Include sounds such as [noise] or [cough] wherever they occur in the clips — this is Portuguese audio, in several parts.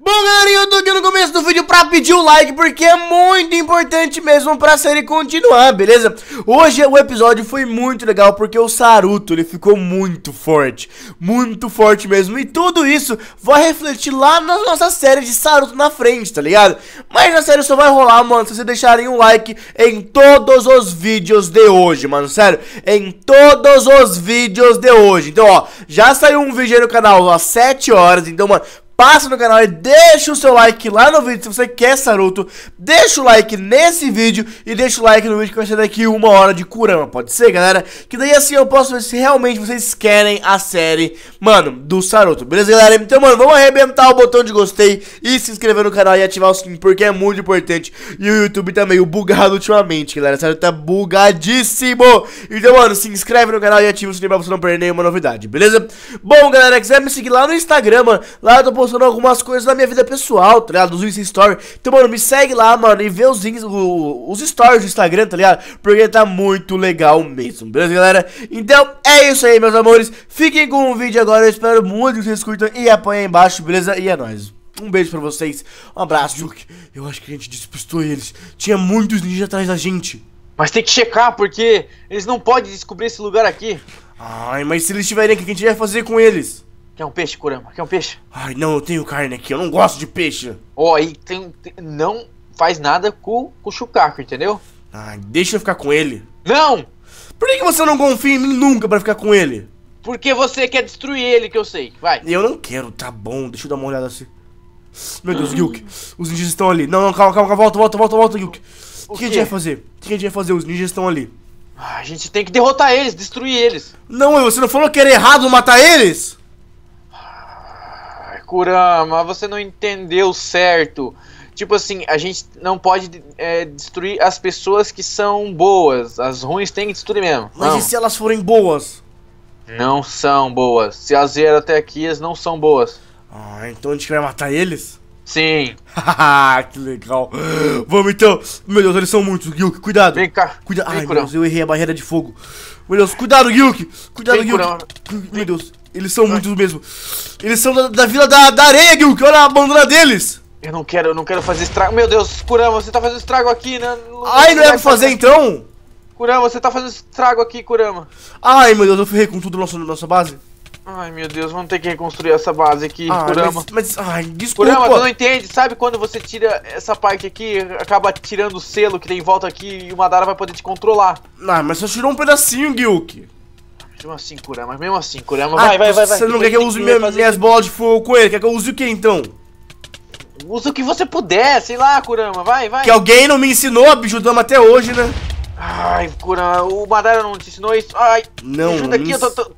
Bom, galerinha, eu tô aqui no começo do vídeo pra pedir o like, porque é muito importante mesmo pra série continuar, beleza? Hoje o episódio foi muito legal, porque o Saruto, ele ficou muito forte, muito forte mesmo, e tudo isso vai refletir lá na nossa série de Saruto na frente, tá ligado? Mas a série só vai rolar, mano, se vocês deixarem um like em todos os vídeos de hoje, mano, sério, em todos os vídeos de hoje. Então, ó, já saiu um vídeo aí no canal, às 7 horas, então, mano, passa no canal e deixa o seu like lá no vídeo se você quer Saruto, deixa o like nesse vídeo e deixa o like no vídeo que vai ser daqui uma hora de Kurama, pode ser galera? Que daí assim eu posso ver se realmente vocês querem a série, mano, do Saruto, beleza galera? Então mano, vamos arrebentar o botão de gostei e se inscrever no canal e ativar o sininho porque é muito importante e o YouTube tá meio bugado ultimamente galera, Saruto tá bugadíssimo, então mano, se inscreve no canal e ativa o sininho pra você não perder nenhuma novidade, beleza? Bom galera, quiser me seguir lá no Instagram, mano, lá eu tô postando algumas coisas da minha vida pessoal, tá ligado? Dos Insta Story. Então, mano, me segue lá, mano, e vê os, os stories do Instagram, tá ligado? Porque tá muito legal mesmo, beleza, galera? Então, é isso aí, meus amores. Fiquem com o vídeo agora. Eu espero muito que vocês curtam e apoiem aí embaixo, beleza? E é nóis. Um beijo pra vocês. Um abraço, Juke. Eu acho que a gente despistou eles. Tinha muitos ninjas atrás da gente. Mas tem que checar, porque eles não podem descobrir esse lugar aqui. Ai, mas se eles estiverem aqui, o que a gente vai fazer com eles? Quer um peixe, Kurama? Quer um peixe? Ai, não, eu tenho carne aqui, eu não gosto de peixe. Ó, oh, aí tem, tem, Não faz nada com, com o Shukaku, entendeu? Ai, deixa eu ficar com ele. Não! Por que, você não confia em mim nunca pra ficar com ele? Porque você quer destruir ele, que eu sei. Vai. Eu não quero, tá bom, deixa eu dar uma olhada assim. Meu Deus, Gilk, os ninjas estão ali. Não, não, calma, calma, volta, volta, volta, volta, Gilk. O, que a gente vai fazer? O que a gente vai fazer? Os ninjas estão ali. Ah, a gente tem que derrotar eles, destruir eles. Não, você não falou que era errado matar eles? Kurama, você não entendeu certo. Tipo assim, a gente não pode é, destruir as pessoas que são boas. As ruins tem que destruir mesmo. Mas não. e se elas forem boas? Não são boas. Se as vieram até aqui, elas não são boas. Ah, então a gente vai matar eles? Sim. [laughs] Ah, que legal. Vamos então. Meu Deus, eles são muitos, Gyuki. Cuidado. Vem cá. Cuida... Ai, meu Deus, eu errei a barreira de fogo. Meu Deus, cuidado, Gyuki. Cuidado, Vem, Meu Deus. Eles são muito do mesmo. Eles são da, da vila da, da areia, Gil, que olha a bandana deles. Eu não quero, eu não quero fazer estrago. Meu Deus, Kurama, você tá fazendo estrago aqui, né? Não Ai, não é pra fazer, fazer então? Kurama, você tá fazendo estrago aqui, Kurama. Ai, meu Deus, eu ferrei com tudo nossa, nossa base. Ai, meu Deus, vamos ter que reconstruir essa base aqui, ah, Kurama. Mas, mas, ai, desculpa. Kurama, tu não entende, sabe quando você tira essa parte aqui, acaba tirando o selo que tem em volta aqui e o Madara vai poder te controlar. Ah, mas só tirou um pedacinho, Gilk. Mesmo assim, Kurama, mesmo assim, Kurama, ah, vai, vai, vai. Você vai, não quer que eu use minha, minhas bolas de fogo com ele? Quer que eu use o que então? Usa o que você puder, sei lá, Kurama, vai, vai. Que alguém não me ensinou a bijudama até hoje, né? Ai, Kurama, o Madara não te ensinou isso. Ai, não, me ajuda aqui, eu tô. tô,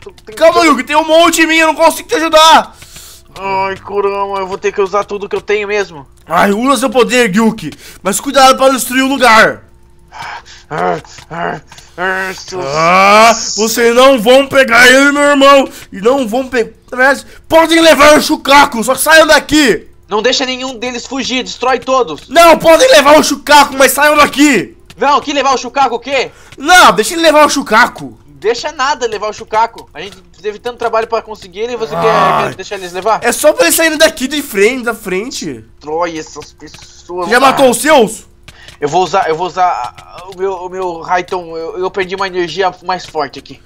tô Calma, tô... tem um monte em mim, eu não consigo te ajudar. Ai, Kurama, eu vou ter que usar tudo que eu tenho mesmo. Ai, usa seu poder, Yuki, mas cuidado pra não destruir o lugar. Ah, ah, vocês não vão pegar ele, meu irmão! E não vão pegar. Podem levar o Chucaco, só saiam daqui! Não deixa nenhum deles fugir, destrói todos! Não, podem levar o Chucaco, mas saiam daqui! Não, que levar o Chucaco o quê? Não, deixa ele levar o Chucaco! Deixa nada levar o Chucaco. A gente teve tanto trabalho pra conseguir ele e você ah, quer, quer, deixar eles levar? É só pra eles saírem daqui de frente, da frente. Destrói essas pessoas. já matou os seus? Eu vou usar, eu vou usar ah, ah, o meu, o meu Raiton. Eu, eu, perdi uma energia mais forte aqui.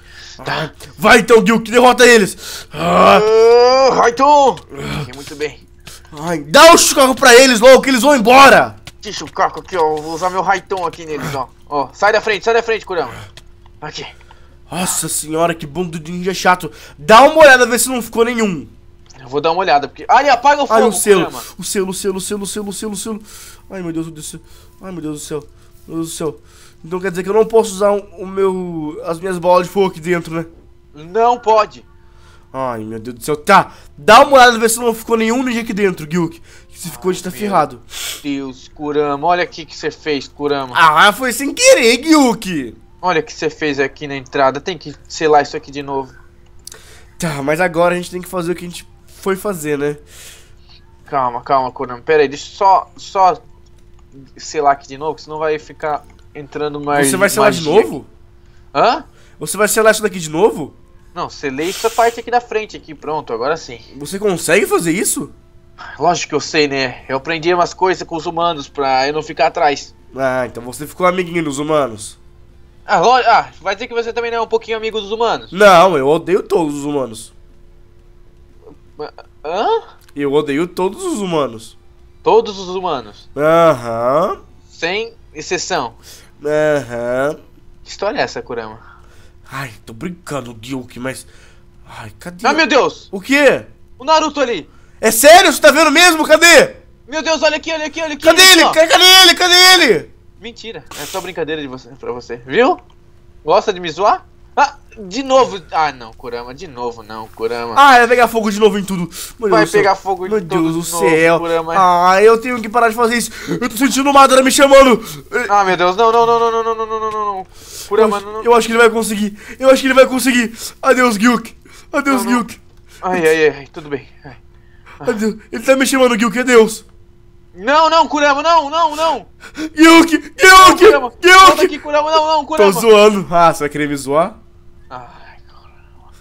Tá. Vai então, Duke, derrota eles! Ah. Uh, Muito bem. Ai, dá o um chocaco pra eles logo, que eles vão embora! Que chocaco aqui, ó. Eu vou usar meu Raiton aqui neles, ó. Ó, sai da frente, sai da frente, Kurama. Aqui. Nossa senhora, que bando de ninja chato. Dá uma olhada, ver se não ficou nenhum. Eu vou dar uma olhada, porque. Ai, apaga o fogo, Ai, o selo, o selo, o selo, o selo, o selo, o selo, o selo. Ai, meu Deus do céu. Ai, meu Deus do céu. Meu Deus do céu. Então quer dizer que eu não posso usar um, o meu. as minhas bolas de fogo aqui dentro, né? Não pode. Ai, meu Deus do céu. Tá, dá uma olhada ver se não ficou nenhum ninja aqui dentro, Gilk. Se ficou, a gente tá ferrado. Deus, Kurama, olha aqui que você fez, Kurama. Ah, foi sem querer, Gilk. Olha o que você fez aqui na entrada. Tem que selar isso aqui de novo. Tá, mas agora a gente tem que fazer o que a gente foi fazer, né? Calma, calma, Conan. Pera aí, deixa só, só selar aqui de novo, senão vai ficar entrando mais. Você vai selar magia. de novo? Hã? Você vai selar isso daqui de novo? Não, selei essa parte aqui da frente aqui, pronto, agora sim. Você consegue fazer isso? Lógico que eu sei, né? Eu aprendi umas coisas com os humanos pra eu não ficar atrás. Ah, então você ficou amiguinho dos humanos. Ah, ah vai dizer que você também não é um pouquinho amigo dos humanos? Não, eu odeio todos os humanos. Hã? Eu odeio todos os humanos. Todos os humanos? Aham. Sem exceção. Aham. Que história é essa, Kurama? Ai, tô brincando, Duke, mas. Ai, cadê? Ah, meu Deus! O quê? O Naruto ali! É sério? Você tá vendo mesmo? Cadê? Meu Deus, olha aqui, olha aqui, olha aqui! Cadê ele? Cadê ele? Cadê ele? Mentira, é só brincadeira de você, pra você, viu? Gosta de me zoar? Ah, de novo. Ah, não, Kurama, de novo não, Kurama. Ah, vai pegar fogo de novo em tudo. Meu vai Deus pegar céu. fogo em Meu Deus do céu. Novo, ah, eu tenho que parar de fazer isso. Eu tô sentindo o Madara me chamando. Ah, meu Deus, não, não, não, não, não, não, não, não, não, não. Kurama, eu, não, não. Eu acho que ele vai conseguir. Eu acho que ele vai conseguir. Adeus, Gilk. Adeus, Gilk. Ai, ai, ai, tudo bem. Ai. Adeus. Ele tá me chamando, Gilk, adeus. Não, não, Kurama, não, não, não! Gilk. Gyuki! Gyuki! Kurama, não, não, Kurama! Tô zoando! Ah, você vai querer me zoar? Ai, caramba.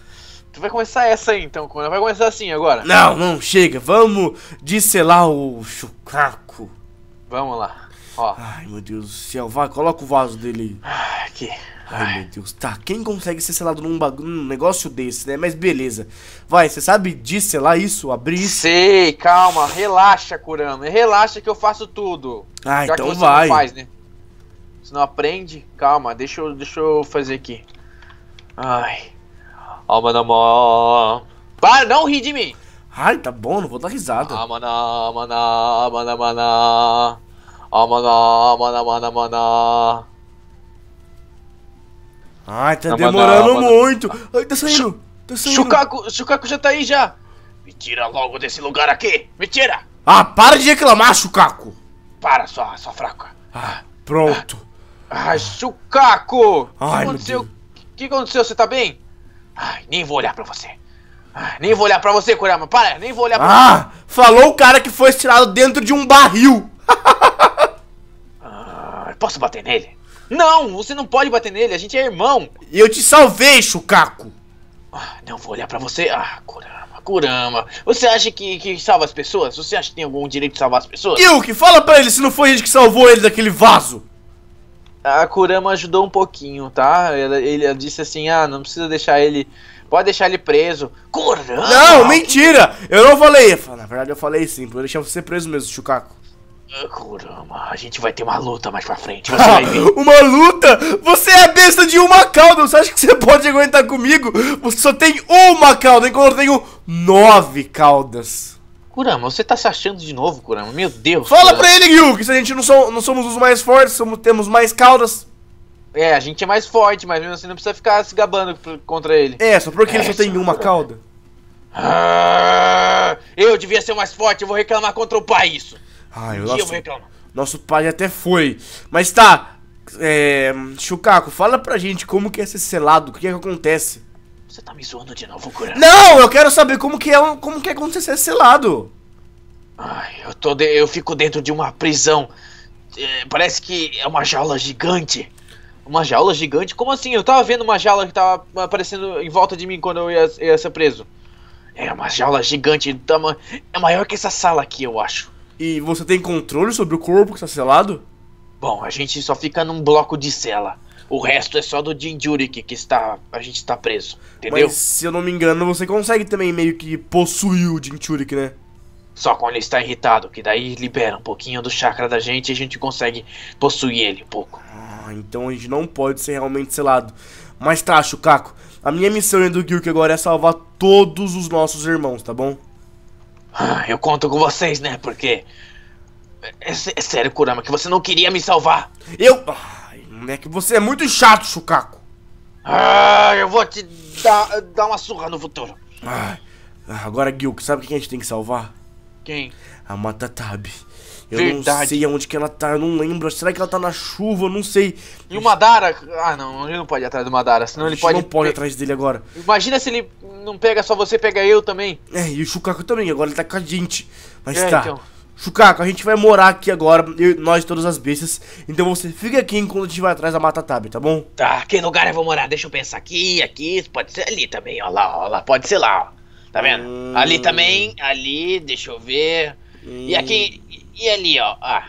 Tu vai começar essa aí então, quando Vai começar assim agora. Não, não, chega. Vamos disselar o chucaco. Vamos lá. Ó. Ai, meu Deus do céu. Vai, coloca o vaso dele aí. Aqui. Ai, Ai, meu Deus. Tá, quem consegue ser selado num, num negócio desse, né? Mas beleza. Vai, você sabe disselar isso? Abrir isso? Sei, calma. Relaxa, Kurama. Relaxa que eu faço tudo. Ah, então que você vai. Não faz, né? Você não aprende? Calma, deixa eu, deixa eu fazer aqui. Ai. Alma mano mão. Para, não ri de mim! Ai, tá bom, não vou dar risada. Amana, amana, amana, amana. Amana, amana, amana, amana. Ai, tá demorando muito. Ai, tá saindo. Tá saindo. Chucaco, Chucaco já tá aí já. Me tira logo desse lugar aqui. Me tira. Ah, para de reclamar, Chucaco. Para, sua, sua fraca. Ah, pronto. Ah, Chucaco. Ai, o que aconteceu? O que aconteceu? Você tá bem? Ai, nem vou olhar pra você. Ai, nem vou olhar pra você, Kurama. Para, nem vou olhar pra Ah! Você. Falou o cara que foi estirado dentro de um barril. ah, posso bater nele? Não, você não pode bater nele, a gente é irmão. Eu te salvei, Chucaco. Ah, não vou olhar pra você. Ah, Kurama, Kurama. Você acha que, que salva as pessoas? Você acha que tem algum direito de salvar as pessoas? Yuki, fala pra ele se não foi a gente que salvou ele daquele vaso a Kurama ajudou um pouquinho, tá? Ele, ele disse assim: ah, não precisa deixar ele. Pode deixar ele preso. Kurama! Não, mentira! Eu não falei. Na verdade, eu falei sim. Vou deixar você preso mesmo, Chucaco. Ah, Kurama, a gente vai ter uma luta mais pra frente. Você vai ver. [laughs] uma luta? Você é a besta de uma cauda. Você acha que você pode aguentar comigo? Você só tem uma cauda, enquanto eu tenho nove caudas. Kurama, você tá se achando de novo, Kurama? Meu Deus. Fala Kurama. pra ele, Gil, que se a gente não, so, não somos os mais fortes, somos, temos mais caudas. É, a gente é mais forte, mas mesmo assim não precisa ficar se gabando contra ele. É, só porque é, ele só é. tem uma cauda. Ah, eu devia ser mais forte, eu vou reclamar contra o pai isso. Ai, um nosso, eu vou reclamar. Nosso pai até foi. Mas tá, é, Chucaco, fala pra gente como que é ser selado, o que é que acontece? Você tá me zoando de novo, Kurama? Não, eu quero saber como que é, como que é quando você selado. Ai, eu tô de, eu fico dentro de uma prisão. É, parece que é uma jaula gigante. Uma jaula gigante? Como assim? Eu tava vendo uma jaula que tava aparecendo em volta de mim quando eu ia, ia ser preso. É uma jaula gigante, tama... é maior que essa sala aqui, eu acho. E você tem controle sobre o corpo que está selado? Bom, a gente só fica num bloco de cela. O resto é só do Jinjurik que está, a gente está preso, entendeu? Mas se eu não me engano, você consegue também meio que possuir o Jinjurik, né? Só quando ele está irritado, que daí libera um pouquinho do chakra da gente e a gente consegue possuir ele um pouco. Ah, então a gente não pode ser realmente selado. Mas tá, Chucaco, a minha missão dentro do Gyurk agora é salvar todos os nossos irmãos, tá bom? Ah, eu conto com vocês, né? Porque é, é sério, Kurama, que você não queria me salvar. Eu é que você é muito chato, Chucaco. Ah, eu vou te dar, dar uma surra no futuro. Ah, agora, Gilk, sabe o que a gente tem que salvar? Quem? A Matatab. Eu Verdade. não sei aonde que ela tá, eu não lembro. Será que ela tá na chuva? Eu não sei. E o Madara. Ah, não, ele não pode ir atrás do Madara, senão a ele pode. não pode ir atrás dele agora. Imagina se ele não pega só você, pega eu também. É, e o Chucaco também, agora ele tá com a gente. Mas é, tá. Então. Chucaco, a gente vai morar aqui agora, eu, nós todas as bestas. Então você fica aqui enquanto a gente vai atrás da Mata Tab, tá bom? Tá, que lugar eu vou morar? Deixa eu pensar aqui, aqui, pode ser ali também, ó lá, ó lá, pode ser lá, ó. Tá vendo? Hum... Ali também, ali, deixa eu ver. Hum... E aqui, e ali, ó, ah,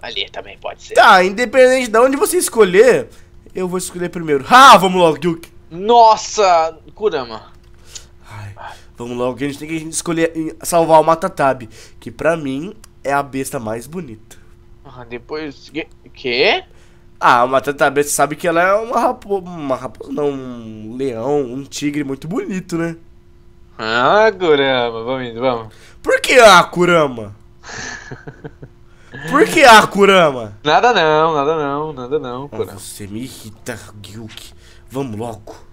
ali também pode ser. Tá, independente de onde você escolher, eu vou escolher primeiro. [laughs] Ah, vamos logo, Duke. Nossa, Kurama. Vamos logo que a gente tem que escolher salvar o Matatabi, que pra mim é a besta mais bonita. Ah, depois. Quê? Ah, o Matatabi você sabe que ela é uma raposa. Uma raposa, não, um leão, um tigre muito bonito, né? Ah, Kurama, vamos indo, vamos. Por que a ah, Kurama? Por que a ah, Kurama? Nada não, nada não, nada não, ah, Kurama. Você me irrita, Gilk. Vamos logo.